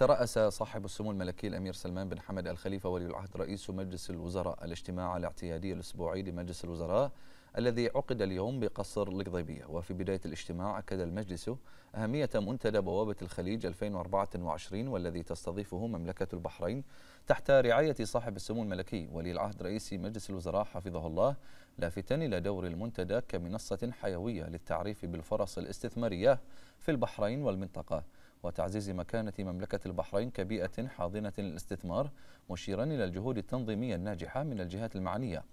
ترأس صاحب السمو الملكي الأمير سلمان بن حمد الخليفة ولي العهد رئيس مجلس الوزراء الاجتماع الاعتيادي الأسبوعي لمجلس الوزراء الذي عقد اليوم بقصر القضيبية وفي بداية الاجتماع أكد المجلس أهمية منتدى بوابة الخليج 2024 والذي تستضيفه مملكة البحرين تحت رعاية صاحب السمو الملكي ولي العهد رئيس مجلس الوزراء حفظه الله لافتا إلى دور المنتدى كمنصة حيوية للتعريف بالفرص الاستثمارية في البحرين والمنطقة وتعزيز مكانة مملكة البحرين كبيئة حاضنة للاستثمار مشيرا إلى الجهود التنظيمية الناجحة من الجهات المعنية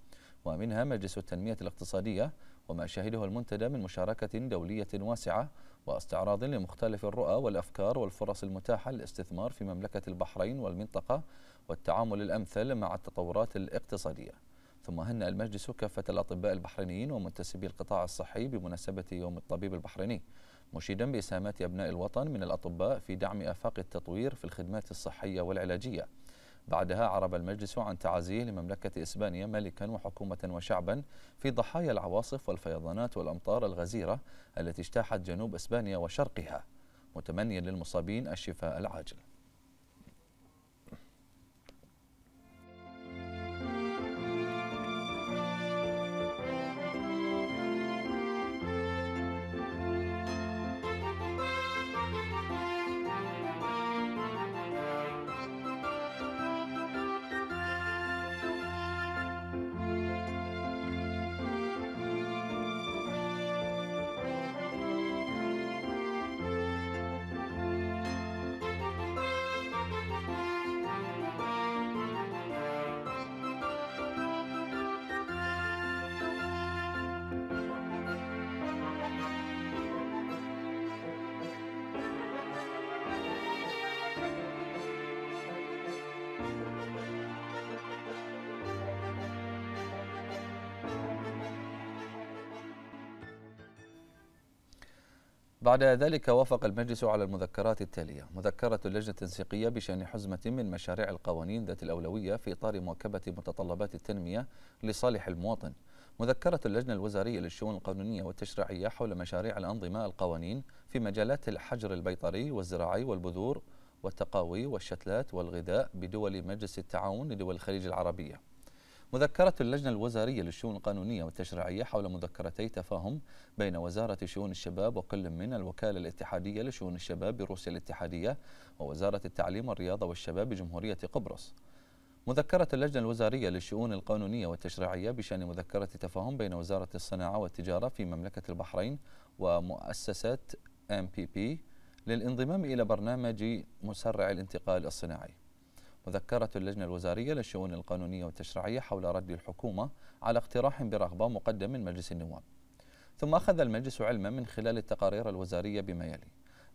ومنها مجلس التنمية الاقتصادية وما شهده المنتدى من مشاركة دولية واسعة واستعراض لمختلف الرؤى والأفكار والفرص المتاحة للاستثمار في مملكة البحرين والمنطقة والتعامل الأمثل مع التطورات الاقتصادية ثم هنأ المجلس كافة الأطباء البحرينيين ومنتسبي القطاع الصحي بمناسبة يوم الطبيب البحريني مشيدا بإسهامات أبناء الوطن من الأطباء في دعم آفاق التطوير في الخدمات الصحية والعلاجية بعدها عرب المجلس عن تعازيه لمملكة إسبانيا ملكا وحكومة وشعبا في ضحايا العواصف والفيضانات والأمطار الغزيرة التي اجتاحت جنوب إسبانيا وشرقها متمنيا للمصابين الشفاء العاجل بعد ذلك وافق المجلس على المذكرات التالية مذكرة اللجنة التنسيقية بشأن حزمة من مشاريع القوانين ذات الأولوية في إطار مواكبة متطلبات التنمية لصالح المواطن مذكرة اللجنة الوزارية للشؤون القانونية والتشريعية حول مشاريع الأنظمة القوانين في مجالات الحجر البيطري والزراعي والبذور والتقاوي والشتلات والغذاء بدول مجلس التعاون لدول الخليج العربية مذكرة اللجنة الوزارية للشؤون القانونية والتشريعية حول مذكرتي تفاهم بين وزارة شؤون الشباب وكل من الوكالة الاتحادية لشؤون الشباب بروسيا الاتحادية ووزارة التعليم والرياضة والشباب بجمهورية قبرص مذكرة اللجنة الوزارية للشؤون القانونية والتشريعية بشأن مذكرة تفاهم بين وزارة الصناعة والتجارة في مملكة البحرين ومؤسسة MPP بي بي للانضمام إلى برنامج مسرع الانتقال الصناعي وذكرت اللجنة الوزارية للشؤون القانونية والتشريعية حول رد الحكومة على اقتراح برغبة مقدم من مجلس النواب ثم أخذ المجلس علما من خلال التقارير الوزارية بما يلي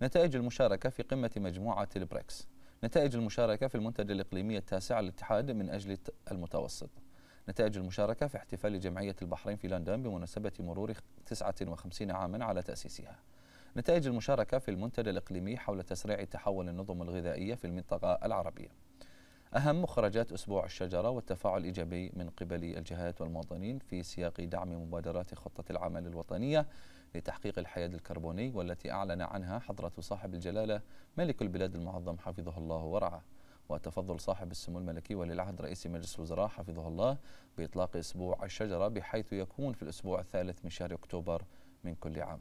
نتائج المشاركة في قمة مجموعة البريكس نتائج المشاركة في المنتدى الإقليمي التاسع للاتحاد من أجل المتوسط نتائج المشاركة في احتفال جمعية البحرين في لندن بمناسبة مرور 59 عاما على تأسيسها نتائج المشاركة في المنتدى الإقليمي حول تسريع تحول النظم الغذائية في المنطقة العربية أهم مخرجات أسبوع الشجرة والتفاعل الإيجابي من قبل الجهات والمواطنين في سياق دعم مبادرات خطة العمل الوطنية لتحقيق الحياد الكربوني والتي أعلن عنها حضرة صاحب الجلالة ملك البلاد المعظم حفظه الله ورعاه وتفضل صاحب السمو الملكي ولي العهد رئيس مجلس الوزراء حفظه الله بإطلاق أسبوع الشجرة بحيث يكون في الأسبوع الثالث من شهر أكتوبر من كل عام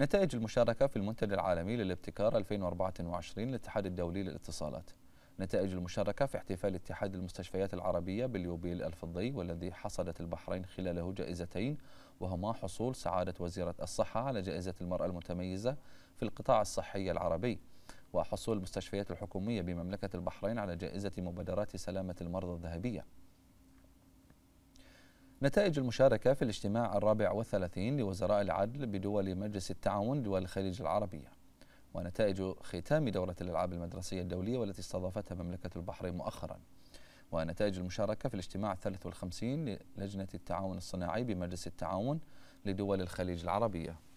نتائج المشاركة في المنتدى العالمي للابتكار 2024 للاتحاد الدولي للاتصالات نتائج المشاركة في احتفال اتحاد المستشفيات العربية باليوبيل الفضي والذي حصدت البحرين خلاله جائزتين وهما حصول سعادة وزيرة الصحة على جائزة المرأة المتميزة في القطاع الصحي العربي وحصول المستشفيات الحكومية بمملكة البحرين على جائزة مبادرات سلامة المرضى الذهبية نتائج المشاركة في الاجتماع الرابع والثلاثين لوزراء العدل بدول مجلس التعاون دول الخليج العربية ونتائج ختام دورة الألعاب المدرسية الدولية والتي استضافتها مملكة البحرين مؤخرا ونتائج المشاركة في الاجتماع الثالث والخمسين للجنة التعاون الصناعي بمجلس التعاون لدول الخليج العربية